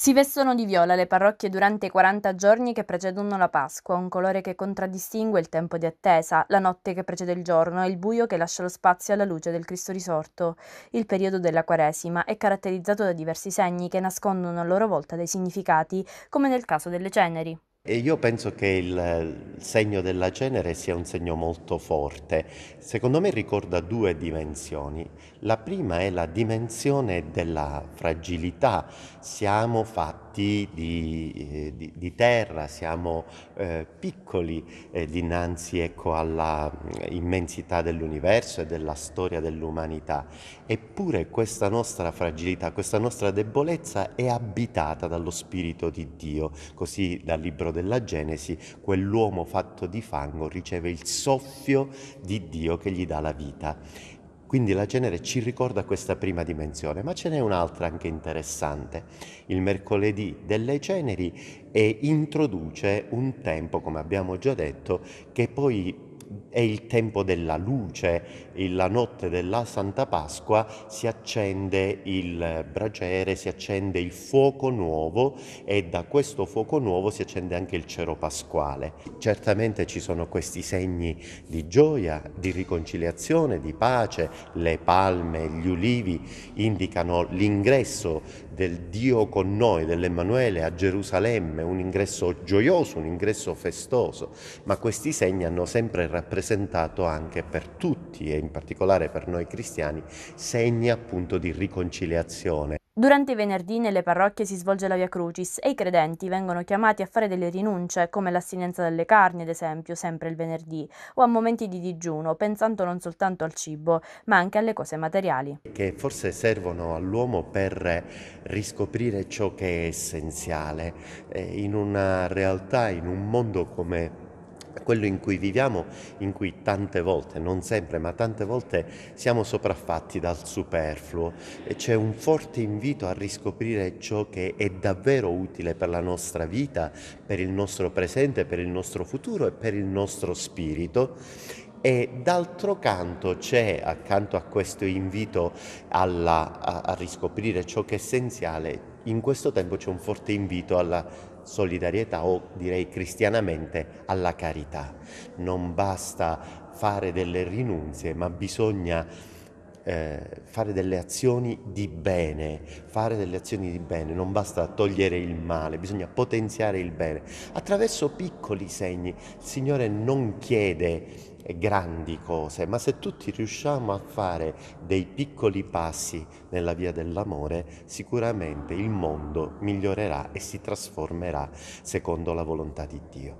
Si vestono di viola le parrocchie durante i 40 giorni che precedono la Pasqua, un colore che contraddistingue il tempo di attesa, la notte che precede il giorno e il buio che lascia lo spazio alla luce del Cristo risorto. Il periodo della Quaresima è caratterizzato da diversi segni che nascondono a loro volta dei significati, come nel caso delle ceneri. E io penso che il segno della cenere sia un segno molto forte. Secondo me ricorda due dimensioni. La prima è la dimensione della fragilità. Siamo fatti fatti di, eh, di, di terra, siamo eh, piccoli eh, dinanzi ecco, alla mm, immensità dell'universo e della storia dell'umanità. Eppure questa nostra fragilità, questa nostra debolezza è abitata dallo Spirito di Dio. Così dal libro della Genesi, quell'uomo fatto di fango riceve il soffio di Dio che gli dà la vita. Quindi la Genere ci ricorda questa prima dimensione, ma ce n'è un'altra anche interessante. Il mercoledì delle Ceneri e introduce un tempo, come abbiamo già detto, che poi è il tempo della luce, la notte della Santa Pasqua si accende il braciere, si accende il fuoco nuovo e da questo fuoco nuovo si accende anche il cero pasquale. Certamente ci sono questi segni di gioia, di riconciliazione, di pace, le palme, gli ulivi indicano l'ingresso del Dio con noi, dell'Emanuele a Gerusalemme, un ingresso gioioso, un ingresso festoso, ma questi segni hanno sempre ragione rappresentato anche per tutti e in particolare per noi cristiani segni appunto di riconciliazione. Durante i venerdì nelle parrocchie si svolge la Via Crucis e i credenti vengono chiamati a fare delle rinunce, come l'assinenza delle carni, ad esempio, sempre il venerdì, o a momenti di digiuno, pensando non soltanto al cibo, ma anche alle cose materiali. Che forse servono all'uomo per riscoprire ciò che è essenziale. Eh, in una realtà, in un mondo come quello in cui viviamo, in cui tante volte, non sempre, ma tante volte siamo sopraffatti dal superfluo. e C'è un forte invito a riscoprire ciò che è davvero utile per la nostra vita, per il nostro presente, per il nostro futuro e per il nostro spirito e d'altro canto c'è, accanto a questo invito alla, a, a, riscoprire ciò che è essenziale, in questo tempo c'è un forte invito alla solidarietà o direi cristianamente alla carità. Non basta fare delle rinunzie, ma bisogna eh, fare delle azioni di bene, fare delle azioni di bene, non basta togliere il male, bisogna potenziare il bene. Attraverso piccoli segni, il Signore non chiede eh, grandi cose, ma se tutti riusciamo a fare dei piccoli passi nella via dell'amore, sicuramente il mondo migliorerà e si trasformerà secondo la volontà di Dio.